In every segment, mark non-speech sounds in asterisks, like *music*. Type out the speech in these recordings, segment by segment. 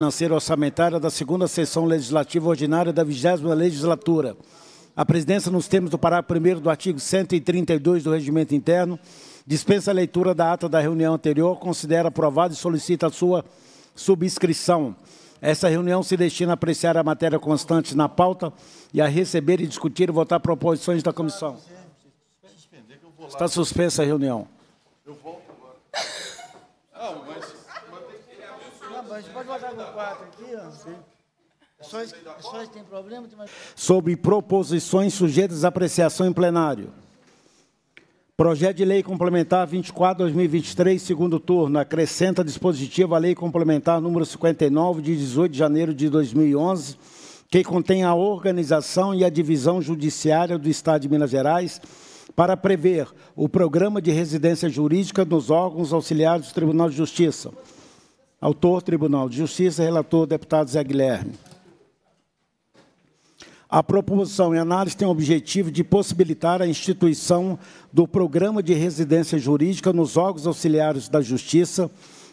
financeira orçamentária da segunda sessão legislativa ordinária da 20 legislatura. A presidência, nos termos do parágrafo 1 do artigo 132 do Regimento Interno, dispensa a leitura da ata da reunião anterior, considera aprovada e solicita a sua subscrição. Essa reunião se destina a apreciar a matéria constante na pauta e a receber e discutir e votar proposições da comissão. Está suspensa a reunião. Eu vou gente pode botar no 4 aqui, ó. Sim. Sobre proposições sujeitas à apreciação em plenário. Projeto de Lei Complementar 24-2023, segundo turno, acrescenta dispositivo à Lei Complementar número 59, de 18 de janeiro de 2011, que contém a organização e a divisão judiciária do Estado de Minas Gerais para prever o programa de residência jurídica dos órgãos auxiliares do Tribunal de Justiça Autor, Tribunal de Justiça, relator, deputado Zé Guilherme. A proposição em análise tem o objetivo de possibilitar a instituição do programa de residência jurídica nos órgãos auxiliares da Justiça,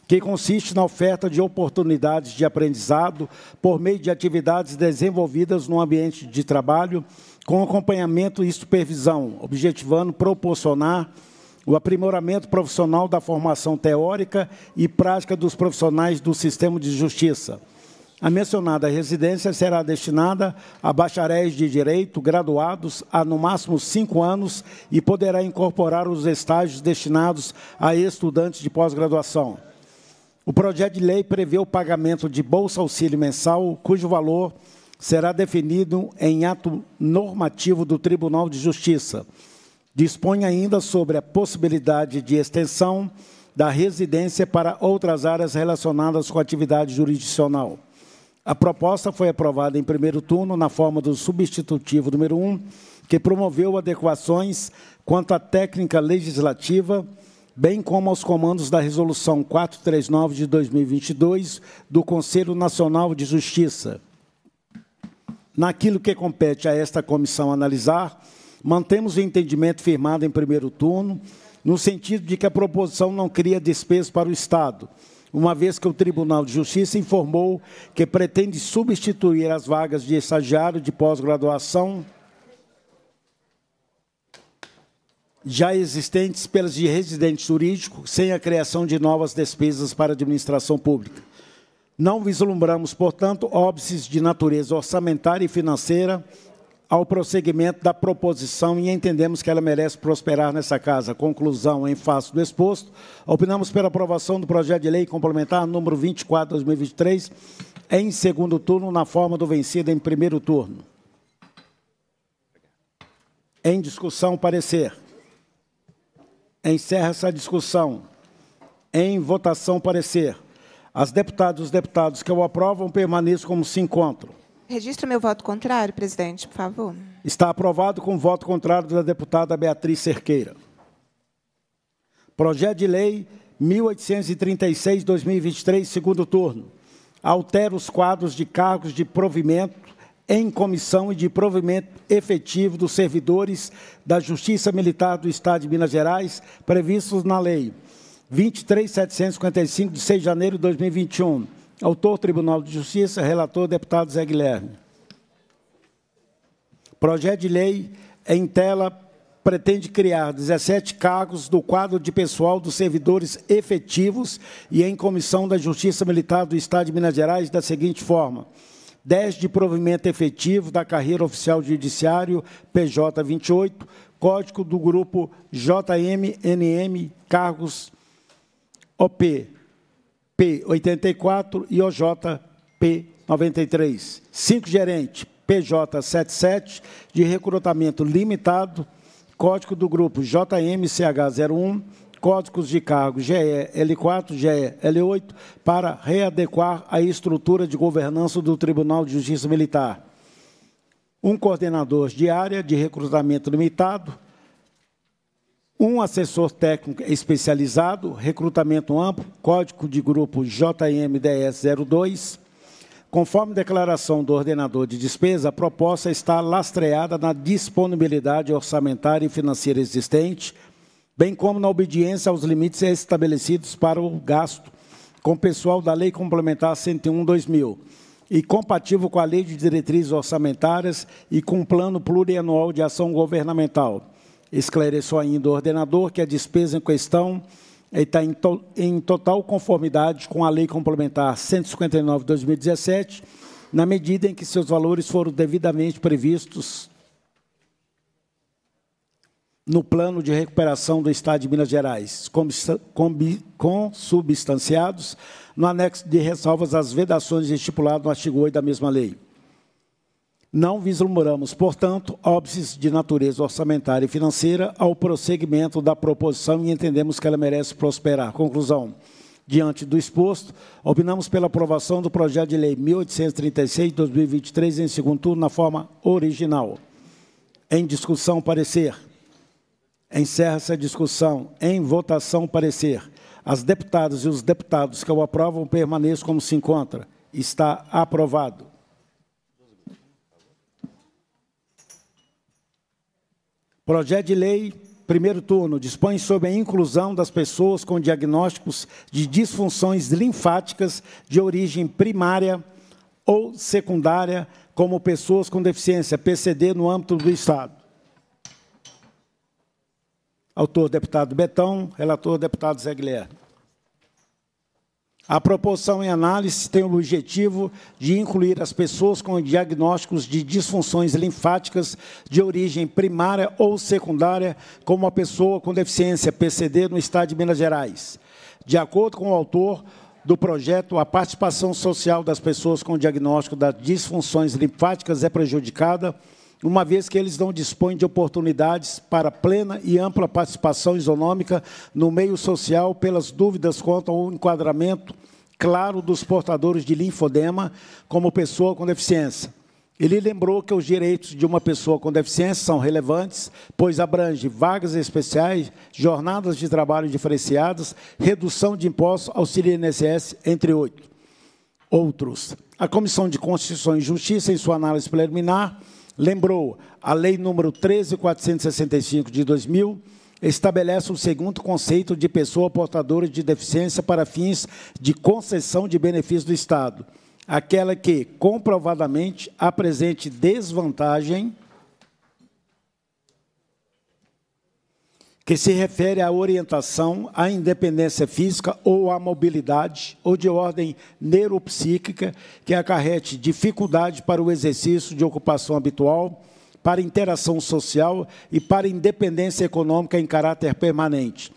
que consiste na oferta de oportunidades de aprendizado por meio de atividades desenvolvidas no ambiente de trabalho, com acompanhamento e supervisão, objetivando proporcionar o aprimoramento profissional da formação teórica e prática dos profissionais do sistema de justiça. A mencionada residência será destinada a bacharéis de direito graduados há no máximo cinco anos e poderá incorporar os estágios destinados a estudantes de pós-graduação. O projeto de lei prevê o pagamento de bolsa auxílio mensal, cujo valor será definido em ato normativo do Tribunal de Justiça dispõe ainda sobre a possibilidade de extensão da residência para outras áreas relacionadas com a atividade jurisdicional. A proposta foi aprovada em primeiro turno na forma do substitutivo número 1, que promoveu adequações quanto à técnica legislativa, bem como aos comandos da Resolução 439 de 2022 do Conselho Nacional de Justiça. Naquilo que compete a esta comissão analisar, mantemos o entendimento firmado em primeiro turno, no sentido de que a proposição não cria despesas para o Estado, uma vez que o Tribunal de Justiça informou que pretende substituir as vagas de estagiário de pós-graduação já existentes pelas de residente jurídico, sem a criação de novas despesas para a administração pública. Não vislumbramos, portanto, óbices de natureza orçamentária e financeira ao prosseguimento da proposição e entendemos que ela merece prosperar nessa casa. Conclusão em face do exposto, opinamos pela aprovação do projeto de lei complementar número 24/2023 em segundo turno na forma do vencido em primeiro turno. Em discussão, parecer. encerra essa discussão. Em votação, parecer. As deputadas e os deputados que o aprovam permaneçam como se encontram. Registro meu voto contrário, presidente, por favor. Está aprovado com voto contrário da deputada Beatriz Cerqueira. Projeto de lei 1836-2023, segundo turno. Altera os quadros de cargos de provimento em comissão e de provimento efetivo dos servidores da Justiça Militar do Estado de Minas Gerais, previstos na Lei 23.755, de 6 de janeiro de 2021 Autor Tribunal de Justiça, relator deputado Zé Guilherme. Projeto de lei em tela pretende criar 17 cargos do quadro de pessoal dos servidores efetivos e em comissão da Justiça Militar do Estado de Minas Gerais da seguinte forma: 10 de provimento efetivo da carreira oficial judiciário PJ 28, código do grupo JMNM Cargos OP, P84 e OJP93. Cinco gerentes, PJ77, de recrutamento limitado, código do grupo JMCH01, códigos de cargo GEL4, GEL8, para readequar a estrutura de governança do Tribunal de Justiça Militar. Um coordenador de área de recrutamento limitado, um assessor técnico especializado, recrutamento amplo, código de grupo JMDS02. Conforme declaração do ordenador de despesa, a proposta está lastreada na disponibilidade orçamentária e financeira existente, bem como na obediência aos limites estabelecidos para o gasto com pessoal da Lei Complementar 101/2000 e compatível com a Lei de Diretrizes Orçamentárias e com o Plano Plurianual de Ação Governamental Esclareceu ainda o ordenador que a despesa em questão está eh, em, to, em total conformidade com a Lei Complementar 159/2017, na medida em que seus valores foram devidamente previstos no plano de recuperação do Estado de Minas Gerais, consubstanciados no anexo de ressalvas às vedações estipuladas no artigo 8 da mesma lei não vislumbramos, portanto, óbices de natureza orçamentária e financeira ao prosseguimento da proposição e entendemos que ela merece prosperar. Conclusão. Diante do exposto, opinamos pela aprovação do projeto de lei 1836 2023 em segundo turno na forma original. Em discussão, parecer. Encerra-se a discussão. Em votação, parecer. As deputadas e os deputados que o aprovam permaneçam como se encontra. Está aprovado. Projeto de lei, primeiro turno, dispõe sobre a inclusão das pessoas com diagnósticos de disfunções linfáticas de origem primária ou secundária, como pessoas com deficiência PCD no âmbito do Estado. Autor, deputado Betão. Relator, deputado Zé Guilherme. A proporção em análise tem o objetivo de incluir as pessoas com diagnósticos de disfunções linfáticas de origem primária ou secundária, como a pessoa com deficiência PCD no estado de Minas Gerais. De acordo com o autor do projeto, a participação social das pessoas com diagnóstico das disfunções linfáticas é prejudicada uma vez que eles não dispõem de oportunidades para plena e ampla participação isonômica no meio social pelas dúvidas quanto ao enquadramento claro dos portadores de linfodema como pessoa com deficiência. Ele lembrou que os direitos de uma pessoa com deficiência são relevantes, pois abrange vagas especiais, jornadas de trabalho diferenciadas, redução de impostos, auxílio INSS, entre outros. A Comissão de Constituição e Justiça, em sua análise preliminar, lembrou a Lei número 13465 de 2000 estabelece o segundo conceito de pessoa portadora de deficiência para fins de concessão de benefícios do Estado, aquela que comprovadamente apresente desvantagem que se refere à orientação, à independência física ou à mobilidade, ou de ordem neuropsíquica, que acarrete dificuldade para o exercício de ocupação habitual, para interação social e para independência econômica em caráter permanente.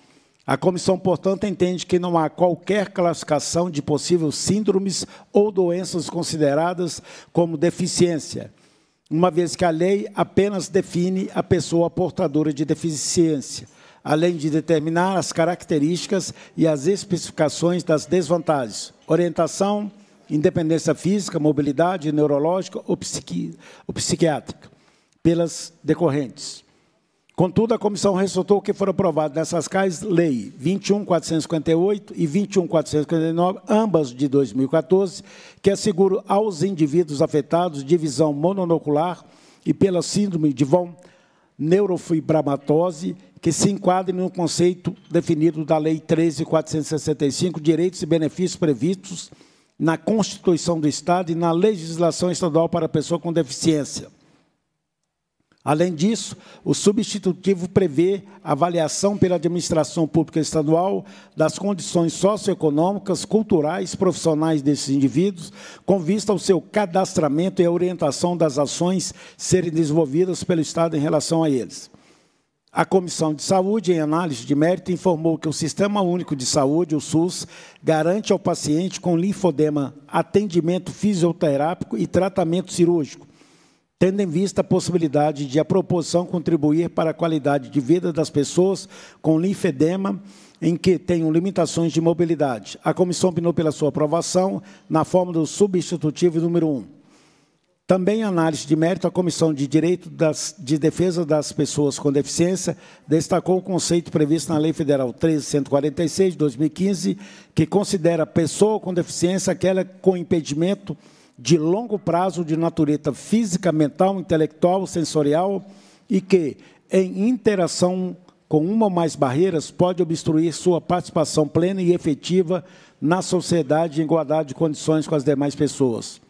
A comissão, portanto, entende que não há qualquer classificação de possíveis síndromes ou doenças consideradas como deficiência, uma vez que a lei apenas define a pessoa portadora de deficiência além de determinar as características e as especificações das desvantagens. Orientação, independência física, mobilidade neurológica ou, psiqui, ou psiquiátrica, pelas decorrentes. Contudo, a comissão ressaltou que foram aprovadas nessas casas Lei 21.458 e 21.459, ambas de 2014, que asseguram aos indivíduos afetados de visão mononocular e pela síndrome de Von neurofibromatose, que se enquadre no conceito definido da Lei 13.465, direitos e benefícios previstos na Constituição do Estado e na legislação estadual para a pessoa com deficiência. Além disso, o substitutivo prevê avaliação pela administração pública estadual das condições socioeconômicas, culturais, profissionais desses indivíduos, com vista ao seu cadastramento e orientação das ações serem desenvolvidas pelo Estado em relação a eles. A Comissão de Saúde, em análise de mérito, informou que o Sistema Único de Saúde, o SUS, garante ao paciente com linfodema atendimento fisioterápico e tratamento cirúrgico, tendo em vista a possibilidade de a proposição contribuir para a qualidade de vida das pessoas com linfedema em que tenham limitações de mobilidade. A comissão opinou pela sua aprovação na forma do substitutivo número 1. Também análise de mérito, a Comissão de Direito das, de Defesa das Pessoas com Deficiência destacou o conceito previsto na Lei Federal 13.146, de 2015, que considera pessoa com deficiência aquela com impedimento de longo prazo de natureza física, mental, intelectual, sensorial e que, em interação com uma ou mais barreiras, pode obstruir sua participação plena e efetiva na sociedade em igualdade de condições com as demais pessoas.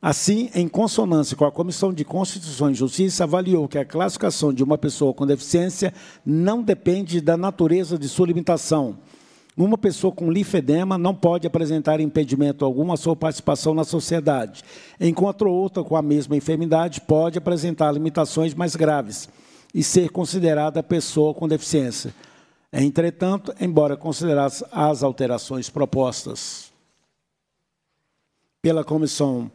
Assim, em consonância com a Comissão de Constituição e Justiça, avaliou que a classificação de uma pessoa com deficiência não depende da natureza de sua limitação uma pessoa com linfedema não pode apresentar impedimento algum à sua participação na sociedade, enquanto outra com a mesma enfermidade pode apresentar limitações mais graves e ser considerada pessoa com deficiência. Entretanto, embora consideradas as alterações propostas pela comissão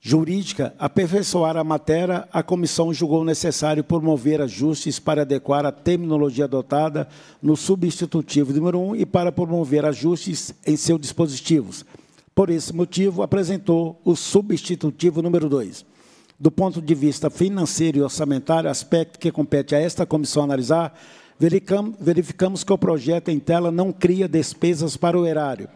jurídica aperfeiçoar a matéria, a comissão julgou necessário promover ajustes para adequar a terminologia adotada no substitutivo número 1 e para promover ajustes em seus dispositivos. Por esse motivo, apresentou o substitutivo número 2. Do ponto de vista financeiro e orçamentário, aspecto que compete a esta comissão analisar, verificamos que o projeto em tela não cria despesas para o erário,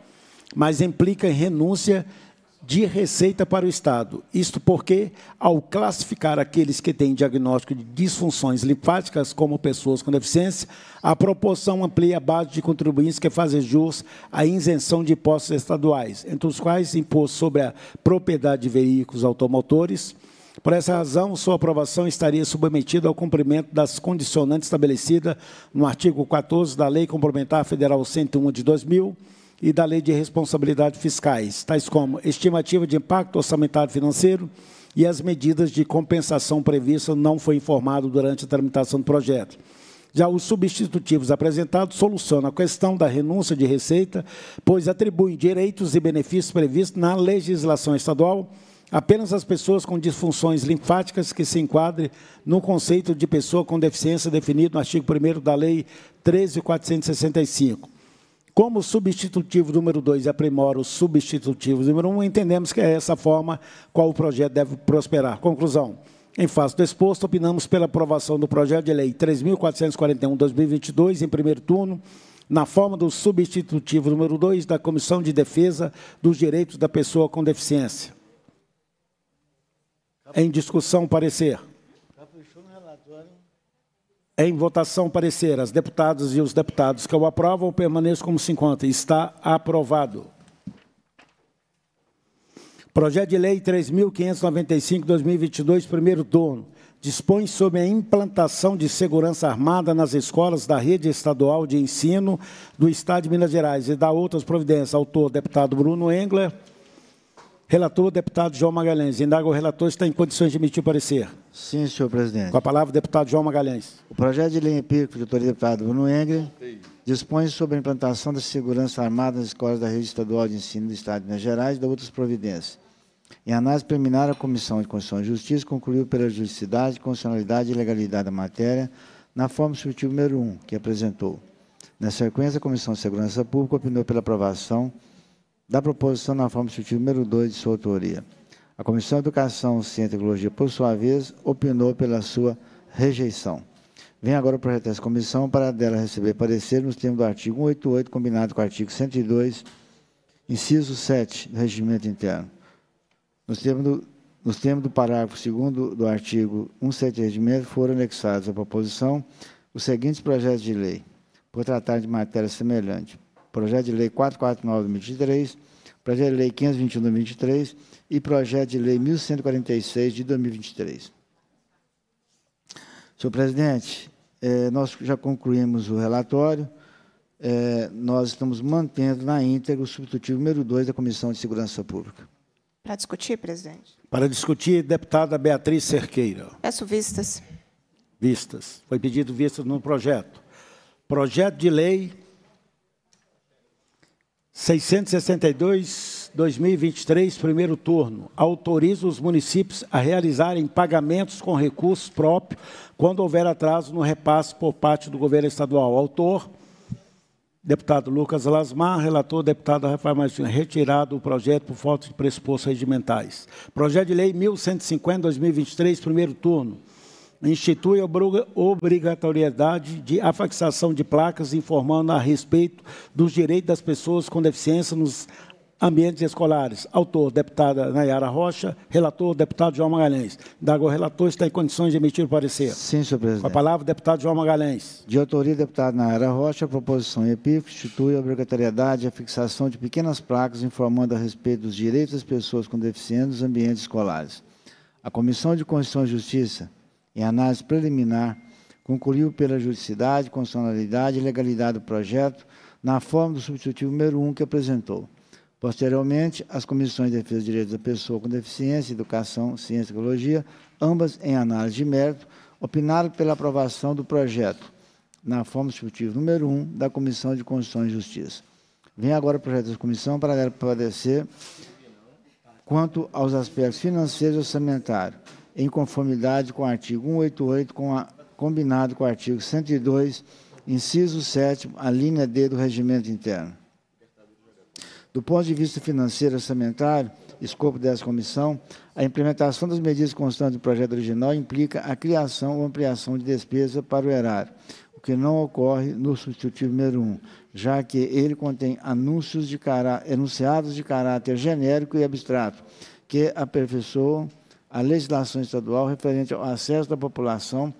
mas implica em renúncia de de receita para o Estado. Isto porque, ao classificar aqueles que têm diagnóstico de disfunções linfáticas como pessoas com deficiência, a proporção amplia a base de contribuintes que fazem jus à isenção de impostos estaduais, entre os quais imposto sobre a propriedade de veículos automotores. Por essa razão, sua aprovação estaria submetida ao cumprimento das condicionantes estabelecidas no artigo 14 da Lei Complementar Federal 101 de 2000, e da Lei de Responsabilidade Fiscais, tais como estimativa de impacto orçamentário financeiro e as medidas de compensação previstas não foi informado durante a tramitação do projeto. Já os substitutivos apresentados solucionam a questão da renúncia de receita, pois atribuem direitos e benefícios previstos na legislação estadual apenas às pessoas com disfunções linfáticas que se enquadrem no conceito de pessoa com deficiência definido no artigo 1 da Lei 13.465. Como substitutivo número 2 aprimora o substitutivo número 1, um, entendemos que é essa forma qual o projeto deve prosperar. Conclusão. Em face do exposto, opinamos pela aprovação do projeto de lei 3.441-2022, em primeiro turno, na forma do substitutivo número 2 da Comissão de Defesa dos Direitos da Pessoa com Deficiência. Em discussão, parecer. Em votação, parecer as deputadas e os deputados que o aprovam permaneço como se encontra. Está aprovado. Projeto de Lei 3.595-2022, primeiro turno, dispõe sobre a implantação de segurança armada nas escolas da rede estadual de ensino do Estado de Minas Gerais e dá outras providências. Autor, deputado Bruno Engler. Relator, deputado João Magalhães. Indago o relator está em condições de emitir o parecer. Sim, senhor presidente. Com a palavra, deputado João Magalhães. O projeto de lei empírico de autoria do deputado Bruno Engre dispõe sobre a implantação da segurança armada nas escolas da rede estadual de ensino do Estado de Minas Gerais e da outras providências. Em análise preliminar, a Comissão de Constituição e Justiça concluiu pela juridicidade, constitucionalidade e legalidade da matéria na forma substitutiva número 1, que apresentou. Na sequência, a Comissão de Segurança Pública opinou pela aprovação da proposição na forma sutil número 2 de sua autoria. A Comissão de Educação, Ciência e Tecnologia, por sua vez, opinou pela sua rejeição. Vem agora o projeto dessa comissão para dela receber parecer nos termos do artigo 188, combinado com o artigo 102, inciso 7 do Regimento Interno. Nos termos do, nos termos do parágrafo 2 do artigo 17 do Regimento, foram anexados à proposição os seguintes projetos de lei, por tratar de matéria semelhante. Projeto de Lei 449 de 2023, Projeto de Lei 521 de 2023 e Projeto de Lei 1146 de 2023. Senhor presidente, é, nós já concluímos o relatório. É, nós estamos mantendo na íntegra o substitutivo número 2 da Comissão de Segurança Pública. Para discutir, presidente? Para discutir, deputada Beatriz Cerqueira. Peço vistas. Vistas. Foi pedido vistas no projeto. Projeto de lei 662, 2023, primeiro turno, autoriza os municípios a realizarem pagamentos com recursos próprios quando houver atraso no repasse por parte do governo estadual. Autor, deputado Lucas Lasmar, relator, deputado Rafael Martins, retirado o projeto por falta de pressupostos regimentais. Projeto de lei 1150, 2023, primeiro turno institui a obrigatoriedade de afixação de placas informando a respeito dos direitos das pessoas com deficiência nos ambientes escolares. Autor, deputada Nayara Rocha. Relator, deputado João Magalhães. Dago, relator está em condições de emitir o parecer. Sim, senhor presidente. Com a palavra, deputado João Magalhães. De autoria, deputado Nayara Rocha, a proposição é EPIF institui a obrigatoriedade de fixação de pequenas placas informando a respeito dos direitos das pessoas com deficiência nos ambientes escolares. A Comissão de Constituição e Justiça em análise preliminar, concluiu pela juridicidade, constitucionalidade e legalidade do projeto, na forma do substitutivo número 1 que apresentou. Posteriormente, as comissões de defesa dos direitos da pessoa com deficiência, educação, ciência e tecnologia, ambas em análise de mérito, opinaram pela aprovação do projeto, na forma do substitutivo número 1 da Comissão de Constituição e Justiça. Vem agora o projeto da comissão para agradecer quanto aos aspectos financeiros e orçamentários em conformidade com o artigo 188, com a, combinado com o artigo 102, inciso 7, a linha D do Regimento Interno. Do ponto de vista financeiro e orçamentário, escopo dessa comissão, a implementação das medidas constantes do projeto original implica a criação ou ampliação de despesa para o erário, o que não ocorre no substitutivo número 1, já que ele contém anúncios de enunciados de caráter genérico e abstrato, que aperfeiçoam a legislação estadual referente ao acesso da população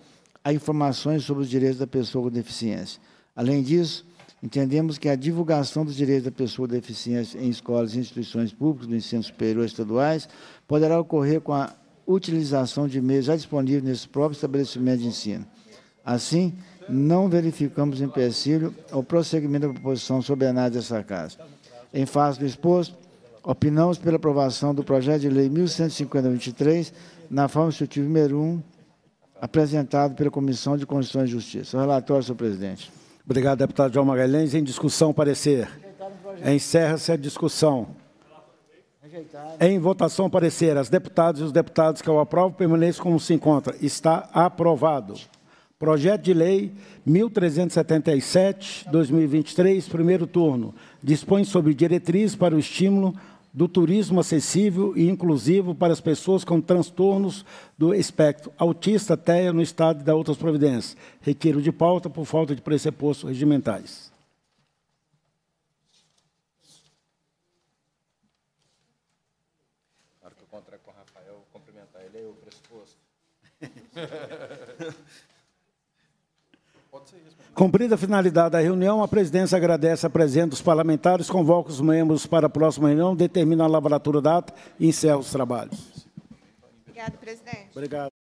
a informações sobre os direitos da pessoa com deficiência. Além disso, entendemos que a divulgação dos direitos da pessoa com deficiência em escolas e instituições públicas do ensino superior estaduais poderá ocorrer com a utilização de meios já disponíveis nesse próprio estabelecimento de ensino. Assim, não verificamos empecilho ao prosseguimento da proposição sobre a análise dessa casa. Em face do exposto, Opinamos pela aprovação do projeto de lei 1150-23, na forma do número 1, apresentado pela Comissão de Constituição e Justiça. O relatório, senhor presidente. Obrigado, deputado João Magalhães. Em discussão, parecer. Encerra-se a discussão. Rejeitado. Em votação, parecer. As deputadas e os deputados que eu aprovo permaneçam como se encontra. Está aprovado. Projeto de Lei 1377, 2023, primeiro turno. Dispõe sobre diretrizes para o estímulo do turismo acessível e inclusivo para as pessoas com transtornos do espectro autista TEA no Estado da Outras Providências. Retiro de pauta por falta de pressupostos regimentais. Na que eu encontrar com o Rafael, vou cumprimentar ele, é o pressuposto. *laughs* Pode ser isso. Cumprida a finalidade da reunião, a presidência agradece a presença dos parlamentares, convoca os membros para a próxima reunião, determina a lavratura data e encerra os trabalhos. Obrigada, presidente. Obrigado.